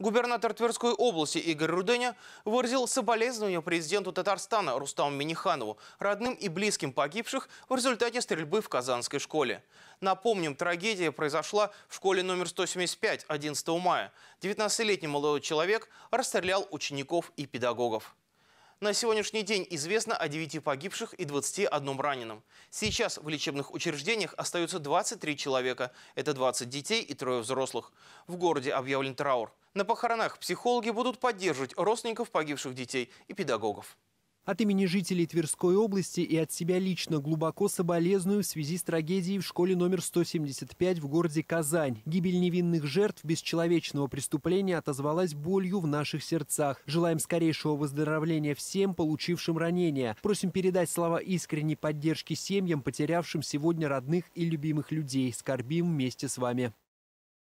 Губернатор Тверской области Игорь Руденя выразил соболезнования президенту Татарстана Рустаму Миниханову, родным и близким погибших в результате стрельбы в Казанской школе. Напомним, трагедия произошла в школе номер 175 11 мая. 19-летний молодой человек расстрелял учеников и педагогов. На сегодняшний день известно о 9 погибших и 21 раненом. Сейчас в лечебных учреждениях остаются 23 человека. Это 20 детей и трое взрослых. В городе объявлен траур. На похоронах психологи будут поддерживать родственников погибших детей и педагогов. От имени жителей Тверской области и от себя лично глубоко соболезную в связи с трагедией в школе номер 175 в городе Казань. Гибель невинных жертв бесчеловечного преступления отозвалась болью в наших сердцах. Желаем скорейшего выздоровления всем, получившим ранения. Просим передать слова искренней поддержки семьям, потерявшим сегодня родных и любимых людей. Скорбим вместе с вами.